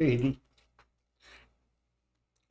Perdi.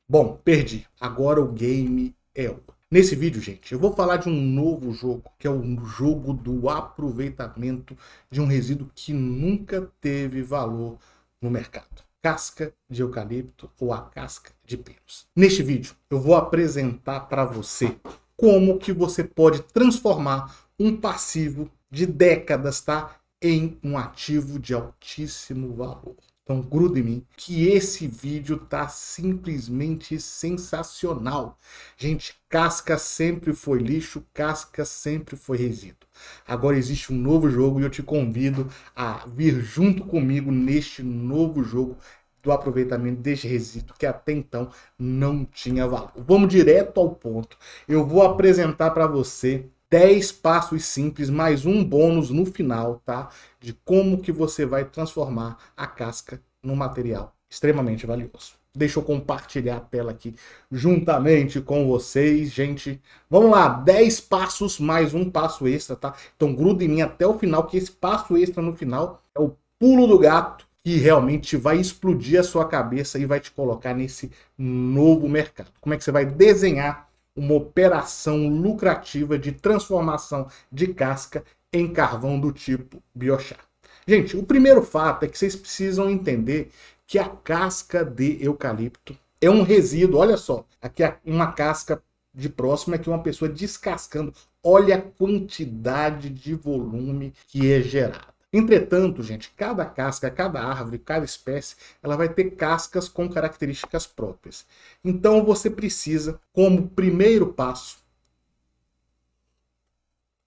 Bom, perdi. Agora o game é o. Nesse vídeo, gente, eu vou falar de um novo jogo, que é o jogo do aproveitamento de um resíduo que nunca teve valor no mercado. Casca de eucalipto ou a casca de pinos. Neste vídeo, eu vou apresentar para você como que você pode transformar um passivo de décadas, tá, em um ativo de altíssimo valor. Então gruda em mim que esse vídeo tá simplesmente sensacional. Gente, casca sempre foi lixo, casca sempre foi resíduo. Agora existe um novo jogo e eu te convido a vir junto comigo neste novo jogo do aproveitamento deste resíduo que até então não tinha valor. Vamos direto ao ponto. Eu vou apresentar para você 10 passos simples, mais um bônus no final, tá? De como que você vai transformar a casca num material extremamente valioso. Deixa eu compartilhar a tela aqui juntamente com vocês, gente. Vamos lá, 10 passos mais um passo extra, tá? Então gruda em mim até o final, que esse passo extra no final é o pulo do gato que realmente vai explodir a sua cabeça e vai te colocar nesse novo mercado. Como é que você vai desenhar uma operação lucrativa de transformação de casca em carvão do tipo biochar. Gente, o primeiro fato é que vocês precisam entender que a casca de eucalipto é um resíduo. Olha só, aqui é uma casca de próximo, aqui é uma pessoa descascando. Olha a quantidade de volume que é gerado. Entretanto, gente, cada casca, cada árvore, cada espécie, ela vai ter cascas com características próprias. Então você precisa, como primeiro passo,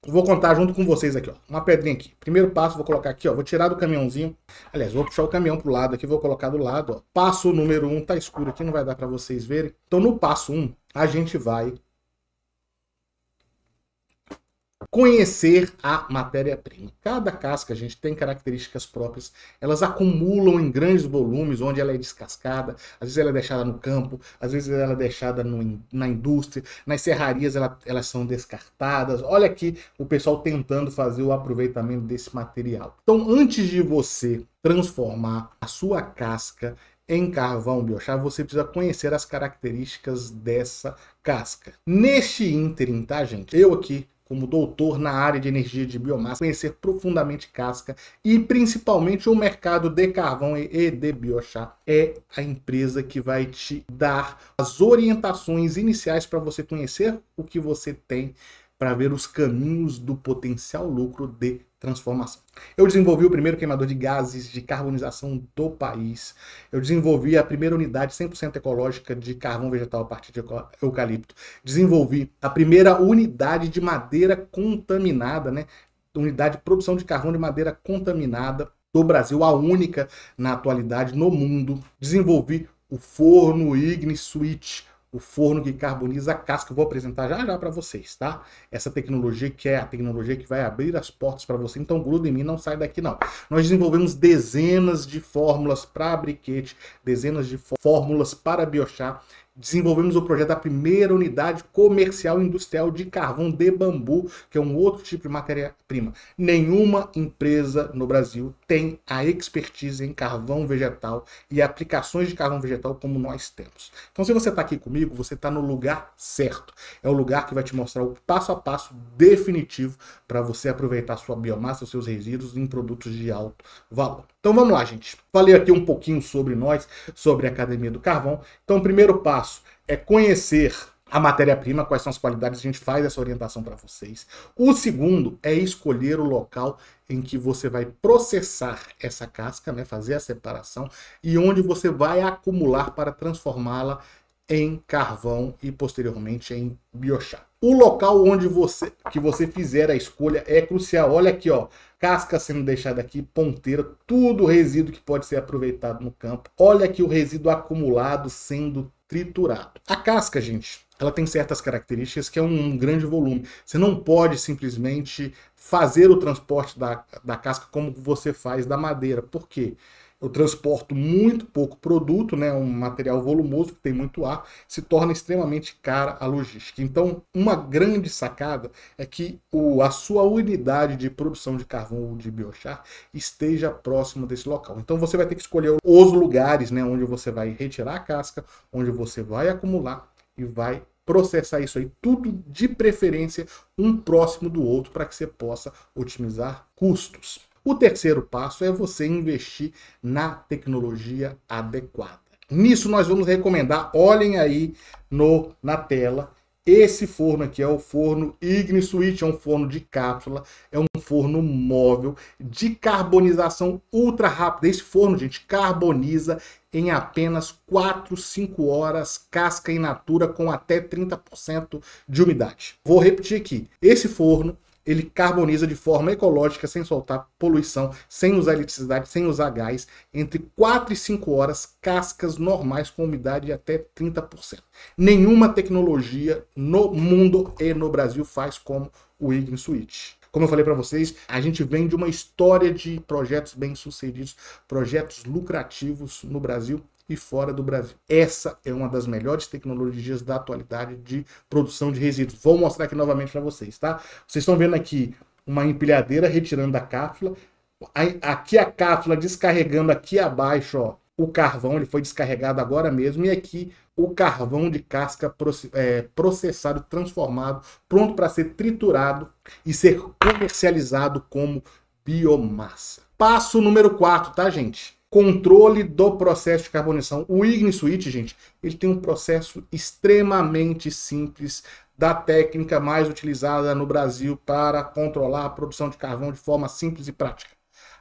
vou contar junto com vocês aqui, ó, uma pedrinha aqui. Primeiro passo, vou colocar aqui, ó, vou tirar do caminhãozinho. Aliás, vou puxar o caminhão pro lado aqui, vou colocar do lado, ó. Passo número um, tá escuro aqui, não vai dar para vocês verem. Então no passo um, a gente vai conhecer a matéria-prima. Cada casca, a gente, tem características próprias. Elas acumulam em grandes volumes, onde ela é descascada. Às vezes ela é deixada no campo, às vezes ela é deixada no, na indústria. Nas serrarias ela, elas são descartadas. Olha aqui o pessoal tentando fazer o aproveitamento desse material. Então, antes de você transformar a sua casca em carvão biochar, você precisa conhecer as características dessa casca. Neste ínterim, tá, gente? Eu aqui como doutor na área de energia de biomassa, conhecer profundamente Casca e principalmente o mercado de carvão e de biochá. É a empresa que vai te dar as orientações iniciais para você conhecer o que você tem para ver os caminhos do potencial lucro de transformação. Eu desenvolvi o primeiro queimador de gases de carbonização do país. Eu desenvolvi a primeira unidade 100% ecológica de carvão vegetal a partir de eucalipto. Desenvolvi a primeira unidade de madeira contaminada, né? Unidade de produção de carvão de madeira contaminada do Brasil, a única na atualidade no mundo. Desenvolvi o forno Ignis Switch, o forno que carboniza a casca. Eu vou apresentar já já para vocês, tá? Essa tecnologia que é a tecnologia que vai abrir as portas para você. Então gruda em mim, não sai daqui não. Nós desenvolvemos dezenas de fórmulas para briquete, dezenas de fórmulas para biochar desenvolvemos o projeto da primeira unidade comercial industrial de carvão de bambu, que é um outro tipo de matéria-prima. Nenhuma empresa no Brasil tem a expertise em carvão vegetal e aplicações de carvão vegetal como nós temos. Então, se você está aqui comigo, você está no lugar certo. É o lugar que vai te mostrar o passo a passo definitivo para você aproveitar sua biomassa, seus resíduos em produtos de alto valor. Então, vamos lá, gente. Falei aqui um pouquinho sobre nós, sobre a Academia do Carvão. Então, primeiro passo passo é conhecer a matéria-prima, quais são as qualidades, a gente faz essa orientação para vocês. O segundo é escolher o local em que você vai processar essa casca, né, fazer a separação, e onde você vai acumular para transformá-la em carvão e posteriormente em biochar. O local onde você que você fizer a escolha é crucial. Olha aqui, ó, casca sendo deixada aqui, ponteira, tudo resíduo que pode ser aproveitado no campo. Olha aqui o resíduo acumulado sendo triturado. A casca, gente, ela tem certas características que é um, grande volume. Você não pode simplesmente fazer o transporte da, da casca como você faz da madeira. Por quê? Porque eu transporto muito pouco produto, né, um material volumoso que tem muito ar, se torna extremamente cara a logística. Então, uma grande sacada é que o, a sua unidade de produção de carvão ou de biochar esteja próxima desse local. Então, você vai ter que escolher os lugares né, onde você vai retirar a casca, onde você vai acumular e vai processar isso aí, tudo de preferência um próximo do outro para que você possa otimizar custos. O terceiro passo é você investir na tecnologia adequada. Nisso nós vamos recomendar, olhem aí no, na tela, esse forno aqui é o forno Ignis Switch, é um forno de cápsula, é um forno móvel de carbonização ultra rápida. Esse forno, gente, carboniza em apenas 4, 5 horas, casca in natura com até 30% de umidade. Vou repetir aqui. Esse forno ele carboniza de forma ecológica, sem soltar poluição, sem usar eletricidade, sem usar gás, entre 4 e 5 horas, cascas normais com umidade de até 30%. Nenhuma tecnologia no mundo e no Brasil faz como o Ignis Switch. Como eu falei para vocês, a gente vem de uma história de projetos bem-sucedidos, projetos lucrativos no Brasil e fora do Brasil. Essa é uma das melhores tecnologias da atualidade de produção de resíduos. Vou mostrar aqui novamente para vocês, tá? Vocês estão vendo aqui uma empilhadeira retirando a cápsula, aqui a cápsula descarregando aqui abaixo, ó, o carvão, ele foi descarregado agora mesmo, e aqui o carvão de casca é, processado, transformado, pronto para ser triturado e ser comercializado como biomassa. Passo número 4, tá, gente? controle do processo de carbonização. O IgniSuite, gente, ele tem um processo extremamente simples da técnica mais utilizada no Brasil para controlar a produção de carvão de forma simples e prática.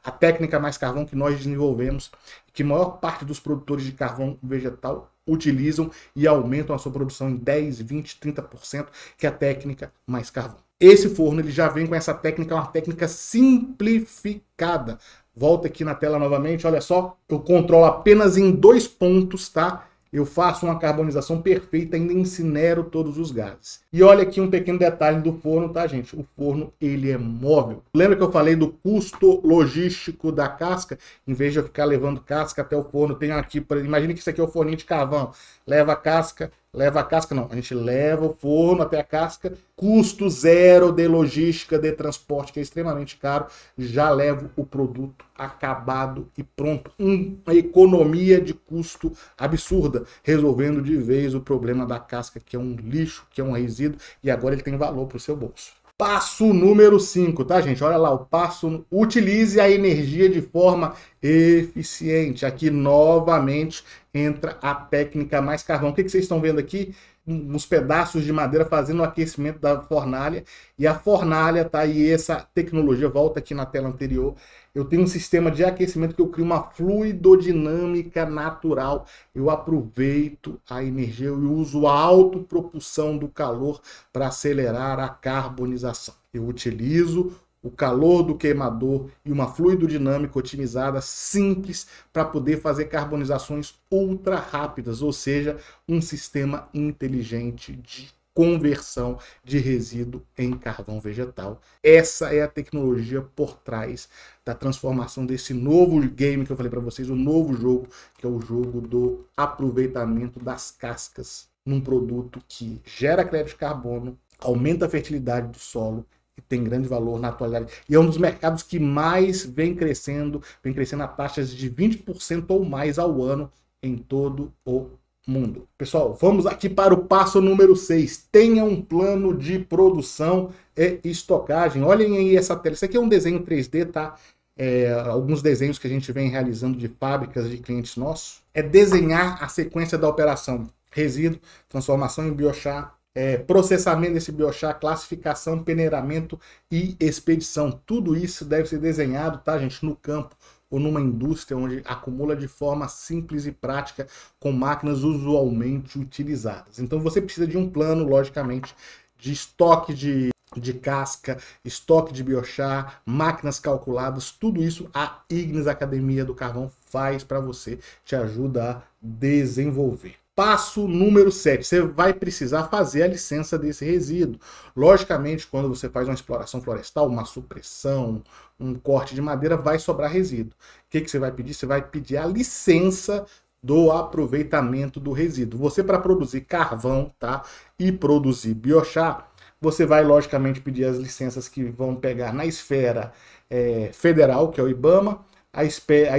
A técnica mais carvão que nós desenvolvemos, que a maior parte dos produtores de carvão vegetal utilizam e aumentam a sua produção em 10, 20, 30%, que é a técnica mais carvão. Esse forno ele já vem com essa técnica, uma técnica simplificada. Volta aqui na tela novamente, olha só, eu controlo apenas em dois pontos, tá? Eu faço uma carbonização perfeita, ainda incinero todos os gases. E olha aqui um pequeno detalhe do forno, tá, gente? O forno, ele é móvel. Lembra que eu falei do custo logístico da casca? Em vez de eu ficar levando casca até o forno, tem aqui, imagina que isso aqui é o forninho de carvão. Leva a casca, leva a casca, não. A gente leva o forno até a casca, custo zero de logística, de transporte, que é extremamente caro. Já levo o produto acabado e pronto. Uma economia de custo absurda, resolvendo de vez o problema da casca, que é um lixo, que é um resíduo, e agora ele tem valor para o seu bolso. Passo número 5, tá, gente? Olha lá, o passo. Utilize a energia de forma eficiente. Aqui novamente entra a técnica mais carvão. O que, que vocês estão vendo aqui? uns pedaços de madeira fazendo o aquecimento da fornalha. E a fornalha, tá? E essa tecnologia, volta aqui na tela anterior, eu tenho um sistema de aquecimento que eu crio uma fluidodinâmica natural. Eu aproveito a energia, eu uso a autopropulsão do calor para acelerar a carbonização. Eu utilizo o calor do queimador e uma fluidodinâmica otimizada simples para poder fazer carbonizações ultra rápidas, ou seja, um sistema inteligente de conversão de resíduo em carvão vegetal. Essa é a tecnologia por trás da transformação desse novo game que eu falei para vocês, o novo jogo, que é o jogo do aproveitamento das cascas num produto que gera crédito de carbono, aumenta a fertilidade do solo que tem grande valor na atualidade. E é um dos mercados que mais vem crescendo, vem crescendo a taxas de 20% ou mais ao ano em todo o mundo. Pessoal, vamos aqui para o passo número 6. Tenha um plano de produção e estocagem. Olhem aí essa tela. Isso aqui é um desenho 3D, tá? É, alguns desenhos que a gente vem realizando de fábricas de clientes nossos. É desenhar a sequência da operação. Resíduo, transformação em biochar, é, processamento desse biochar, classificação, peneiramento e expedição. Tudo isso deve ser desenhado, tá, gente, no campo ou numa indústria onde acumula de forma simples e prática com máquinas usualmente utilizadas. Então você precisa de um plano, logicamente, de estoque de, de casca, estoque de biochar, máquinas calculadas, tudo isso a Ignis Academia do Carvão faz para você, te ajuda a desenvolver. Passo número 7, você vai precisar fazer a licença desse resíduo. Logicamente, quando você faz uma exploração florestal, uma supressão, um corte de madeira, vai sobrar resíduo. O que, que você vai pedir? Você vai pedir a licença do aproveitamento do resíduo. Você, para produzir carvão tá, e produzir biochar, você vai, logicamente, pedir as licenças que vão pegar na esfera é, federal, que é o IBAMA, a espera,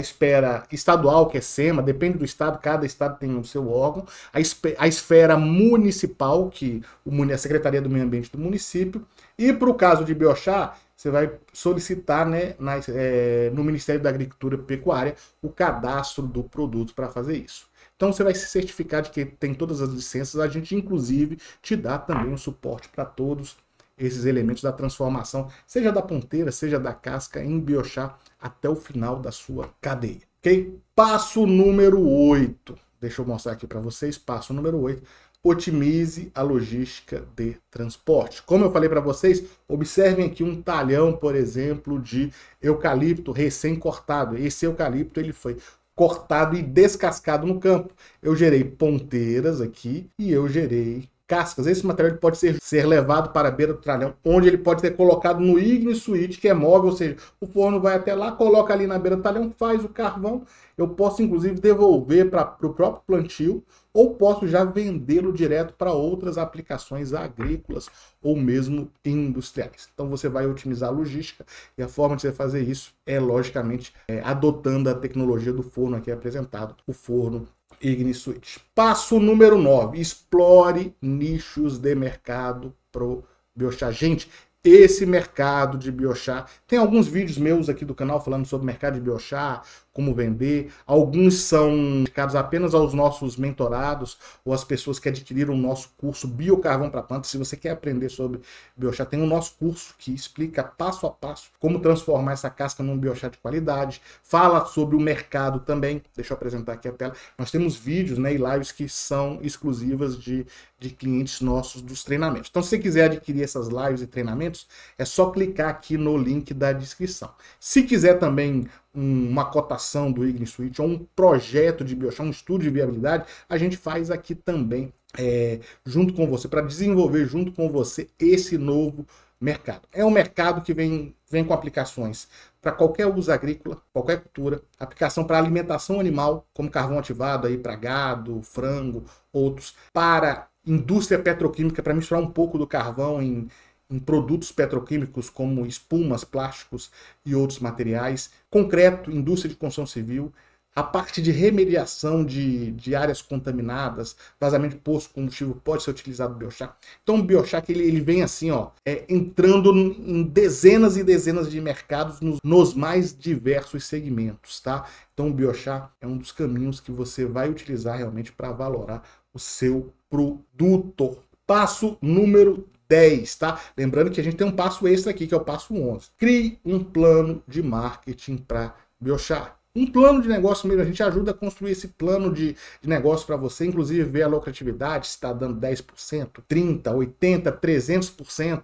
a estadual, que é SEMA, depende do estado, cada estado tem o seu órgão, a, esfera, a esfera municipal, que o, a Secretaria do Meio Ambiente do município, e para o caso de Biochar, você vai solicitar né, na, é, eh, no Ministério da Agricultura e Pecuária o cadastro do produto para fazer isso. Então você vai se certificar de que tem todas as licenças, a gente inclusive te dá também um suporte para todos esses elementos da transformação, seja da ponteira, seja da casca, em biochar até o final da sua cadeia. Ok? Passo número 8. Deixa eu mostrar aqui para vocês. Passo número 8 otimize a logística de transporte. Como eu falei para vocês, observem aqui um talhão, por exemplo, de eucalipto recém-cortado. Esse eucalipto ele foi cortado e descascado no campo. Eu gerei ponteiras aqui e eu gerei cascas. Esse material pode ser, ser levado para a beira do tralhão, onde ele pode ser colocado no Ignis Suite, que é móvel, ou seja, o forno vai até lá, coloca ali na beira do tralhão, faz o carvão. Eu posso, inclusive, devolver para o próprio plantio, ou posso já vendê-lo direto para outras aplicações agrícolas ou mesmo industriais. Então você vai otimizar a logística e a forma de você fazer isso é, logicamente, é, adotando a tecnologia do forno aqui apresentado, o forno Igniswitch. Passo número 9. Explore nichos de mercado pro Biochar. Gente, esse mercado de biochar. Tem alguns vídeos meus aqui do canal falando sobre mercado de biochar, como vender. Alguns são dedicados apenas aos nossos mentorados ou às pessoas que adquiriram o nosso curso Biocarvão para Plantas. Se você quer aprender sobre biochá, tem o nosso curso que explica passo a passo como transformar essa casca num biochá de qualidade. Fala sobre o mercado também. Deixa eu apresentar aqui a tela. Nós temos vídeos né, e lives que são exclusivas de, de clientes nossos dos treinamentos. Então, se você quiser adquirir essas lives e treinamentos, é só clicar aqui no link da descrição. Se quiser também uma cotação do Ignis Switch ou um projeto de biochar, um estudo de viabilidade, a gente faz aqui também é, junto com você, para desenvolver junto com você esse novo mercado. É um mercado que vem, vem com aplicações para qualquer uso agrícola, qualquer cultura, aplicação para alimentação animal, como carvão ativado aí para gado, frango, outros, para indústria petroquímica, para misturar um pouco do carvão em em produtos petroquímicos como espumas, plásticos e outros materiais, concreto, indústria de construção civil, a parte de remediação de, de áreas contaminadas, vazamento de poço combustível pode ser utilizado o biochar. Então o biochar ele, ele vem assim, ó, é, entrando em dezenas e dezenas de mercados nos, nos mais diversos segmentos, tá? Então o biochar é um dos caminhos que você vai utilizar realmente para valorar o seu produto. Passo número 10, tá? Lembrando que a gente tem um passo extra aqui, que é o passo 11. Crie um plano de marketing para Biochar. Um plano de negócio mesmo, a gente ajuda a construir esse plano de, de negócio para você, inclusive ver a lucratividade, se está dando 10%, 30%, 80%, 300%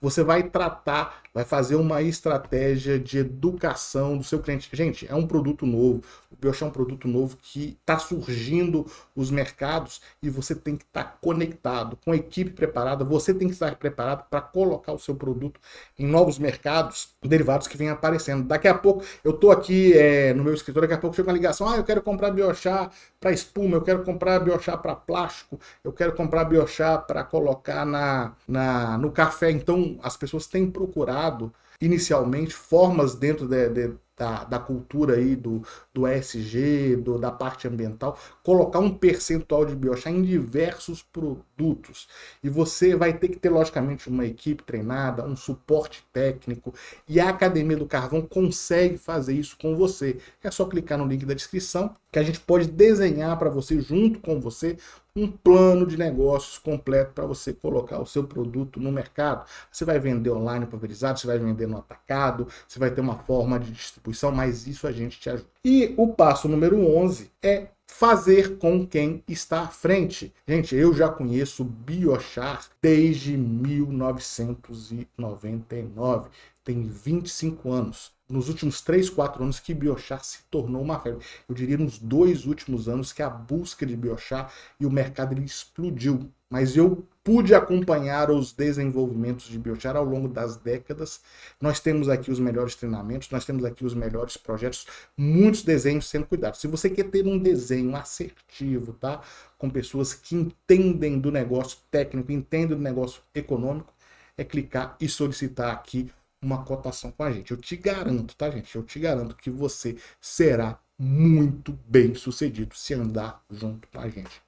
você vai tratar, vai fazer uma estratégia de educação do seu cliente. Gente, é um produto novo. O biochar é um produto novo que está surgindo os mercados e você tem que estar tá conectado com a equipe preparada. Você tem que estar preparado para colocar o seu produto em novos mercados derivados que vêm aparecendo. Daqui a pouco, eu estou aqui é, no meu escritório, daqui a pouco chega uma ligação. Ah, eu quero comprar biochar para espuma, eu quero comprar biochar para plástico, eu quero comprar biochar para colocar na, na, no café. Então, as pessoas têm procurado inicialmente formas dentro de, de, da, da cultura aí do, do ESG, do, da parte ambiental, colocar um percentual de biochar em diversos produtos. E você vai ter que ter, logicamente, uma equipe treinada, um suporte técnico, e a Academia do Carvão consegue fazer isso com você. É só clicar no link da descrição que a gente pode desenhar para você, junto com você, um plano de negócios completo para você colocar o seu produto no mercado. Você vai vender online pulverizado, você vai vender no atacado, você vai ter uma forma de distribuir contribuição, mas isso a gente te ajuda. E o passo número 11 é fazer com quem está à frente. Gente, eu já conheço Biochar desde 1999. Tem 25 anos nos últimos 3, 4 anos que biochar se tornou uma febre. Eu diria nos dois últimos anos que a busca de biochar e o mercado ele explodiu mas eu pude acompanhar os desenvolvimentos de Biochar ao longo das décadas. Nós temos aqui os melhores treinamentos, nós temos aqui os melhores projetos, muitos desenhos sendo cuidados. Se você quer ter um desenho assertivo, tá? Com pessoas que entendem do negócio técnico, entendem do negócio econômico, é clicar e solicitar aqui uma cotação com a gente. Eu te garanto, tá, gente? Eu te garanto que você será muito bem sucedido se andar junto com a gente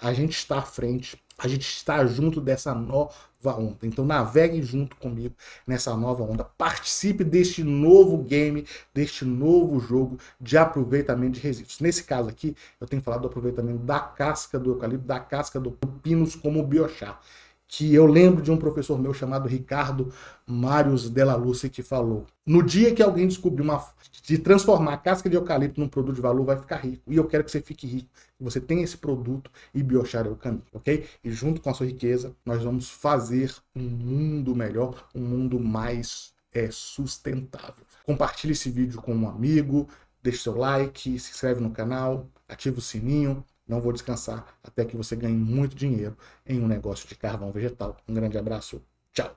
a gente está à frente, a gente está junto dessa nova onda. Então navegue junto comigo nessa nova onda. Participe deste novo game, deste novo jogo de aproveitamento de resíduos. Nesse caso aqui, eu tenho falado do aproveitamento da casca do eucalipto, da casca do pinus como biochar que eu lembro de um professor meu chamado Ricardo Marius Della Luce que falou: "No dia que alguém descobrir uma de transformar a casca de eucalipto num produto de valor, vai ficar rico. E eu quero que você fique rico, que você tenha esse produto e biochar é o caminho, OK? E junto com a sua riqueza, nós vamos fazer um mundo melhor, um mundo mais é sustentável. Compartilhe esse vídeo com um amigo, deixe seu like, se inscreve no canal, ativa o sininho, não vou descansar até que você ganhe muito dinheiro em um negócio de carvão vegetal. Um grande abraço. Tchau.